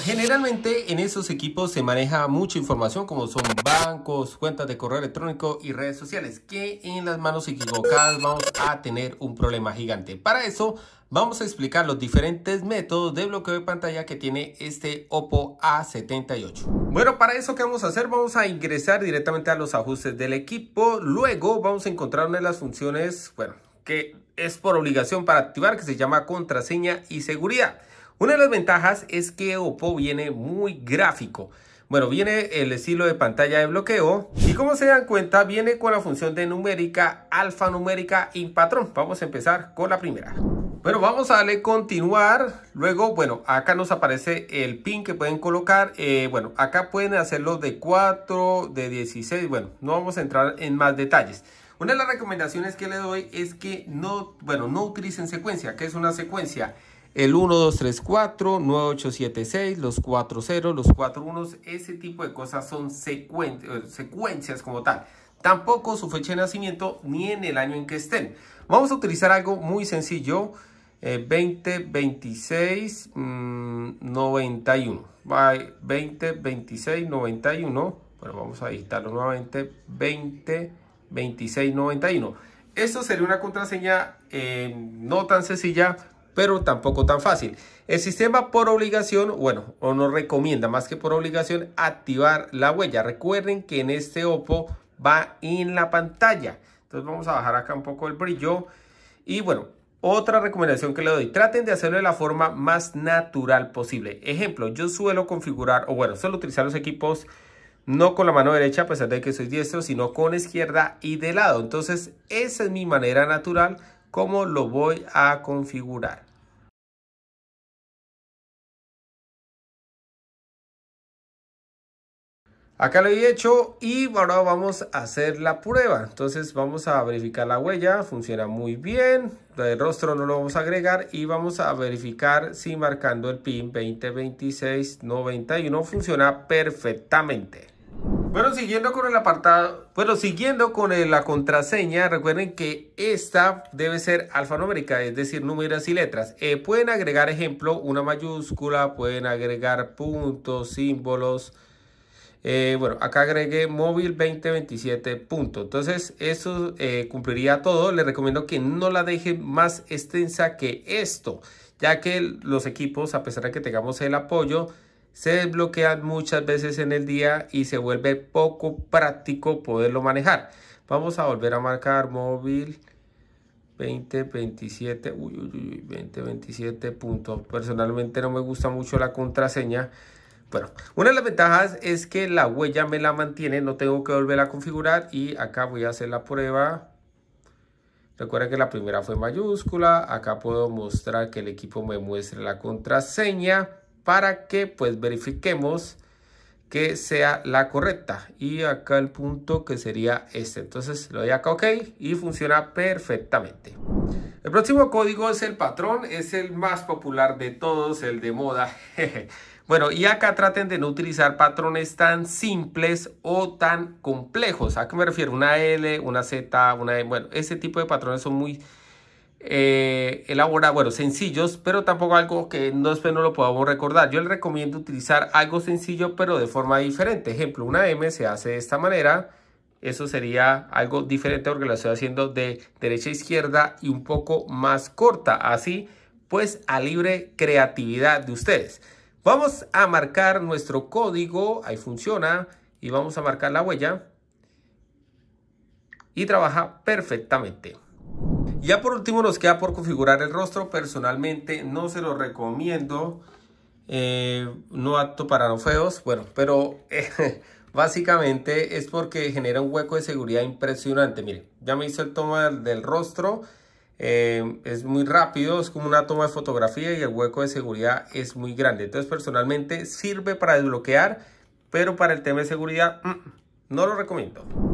generalmente en esos equipos se maneja mucha información como son bancos, cuentas de correo electrónico y redes sociales que en las manos equivocadas vamos a tener un problema gigante. Para eso vamos a explicar los diferentes métodos de bloqueo de pantalla que tiene este Oppo A78. Bueno, para eso qué vamos a hacer, vamos a ingresar directamente a los ajustes del equipo. Luego vamos a encontrar una de las funciones, bueno, que es por obligación para activar, que se llama contraseña y seguridad. Una de las ventajas es que Oppo viene muy gráfico. Bueno, viene el estilo de pantalla de bloqueo y como se dan cuenta viene con la función de numérica, alfanumérica y patrón. Vamos a empezar con la primera. Bueno, vamos a darle continuar. Luego, bueno, acá nos aparece el pin que pueden colocar. Eh, bueno, acá pueden hacerlo de 4, de 16. Bueno, no vamos a entrar en más detalles. Una de las recomendaciones que le doy es que no, bueno, no utilicen secuencia. que es una secuencia? el 1, 2, 3, 4, 9, 8, 7, 6, los 4, 0, los 41, ese tipo de cosas son secuen eh, secuencias como tal. Tampoco su fecha de nacimiento ni en el año en que estén. Vamos a utilizar algo muy sencillo. Eh, 20, 26, 91. 20, 26, 91. Bueno, vamos a editarlo nuevamente. 20, 26, 91. Esto sería una contraseña eh, no tan sencilla, pero tampoco tan fácil. El sistema por obligación, bueno, o no recomienda más que por obligación activar la huella. Recuerden que en este OPPO va en la pantalla. Entonces vamos a bajar acá un poco el brillo. Y bueno, otra recomendación que le doy, traten de hacerlo de la forma más natural posible. Ejemplo, yo suelo configurar, o bueno, suelo utilizar los equipos no con la mano derecha, a pesar de que soy diestro, sino con izquierda y de lado. Entonces, esa es mi manera natural cómo lo voy a configurar. Acá lo he hecho y ahora vamos a hacer la prueba. Entonces vamos a verificar la huella, funciona muy bien. El rostro no lo vamos a agregar y vamos a verificar si marcando el pin 202691 funciona perfectamente. Bueno, siguiendo con el apartado, bueno, siguiendo con la contraseña, recuerden que esta debe ser alfanumérica, es decir, números y letras. Eh, pueden agregar, ejemplo, una mayúscula, pueden agregar puntos, símbolos. Eh, bueno, acá agregué móvil 2027 punto. Entonces, eso eh, cumpliría todo. Les recomiendo que no la dejen más extensa que esto, ya que los equipos, a pesar de que tengamos el apoyo, se desbloquean muchas veces en el día y se vuelve poco práctico poderlo manejar. Vamos a volver a marcar móvil 2027, uy, uy, uy, 2027 Personalmente no me gusta mucho la contraseña. Bueno, una de las ventajas es que la huella me la mantiene, no tengo que volver a configurar y acá voy a hacer la prueba. Recuerda que la primera fue mayúscula, acá puedo mostrar que el equipo me muestre la contraseña para que pues verifiquemos que sea la correcta y acá el punto que sería este entonces lo doy acá ok y funciona perfectamente el próximo código es el patrón es el más popular de todos el de moda bueno y acá traten de no utilizar patrones tan simples o tan complejos a qué me refiero una L una Z una M bueno ese tipo de patrones son muy eh, elabora, bueno, sencillos, pero tampoco algo que no, después no lo podamos recordar. Yo les recomiendo utilizar algo sencillo, pero de forma diferente. Ejemplo, una M se hace de esta manera. Eso sería algo diferente porque la estoy haciendo de derecha a izquierda y un poco más corta. Así, pues, a libre creatividad de ustedes. Vamos a marcar nuestro código. Ahí funciona. Y vamos a marcar la huella. Y trabaja perfectamente. Ya por último nos queda por configurar el rostro. Personalmente no se lo recomiendo. Eh, no apto para no feos. Bueno, pero eh, básicamente es porque genera un hueco de seguridad impresionante. Miren, ya me hizo el toma del rostro. Eh, es muy rápido, es como una toma de fotografía y el hueco de seguridad es muy grande. Entonces personalmente sirve para desbloquear, pero para el tema de seguridad mm, no lo recomiendo.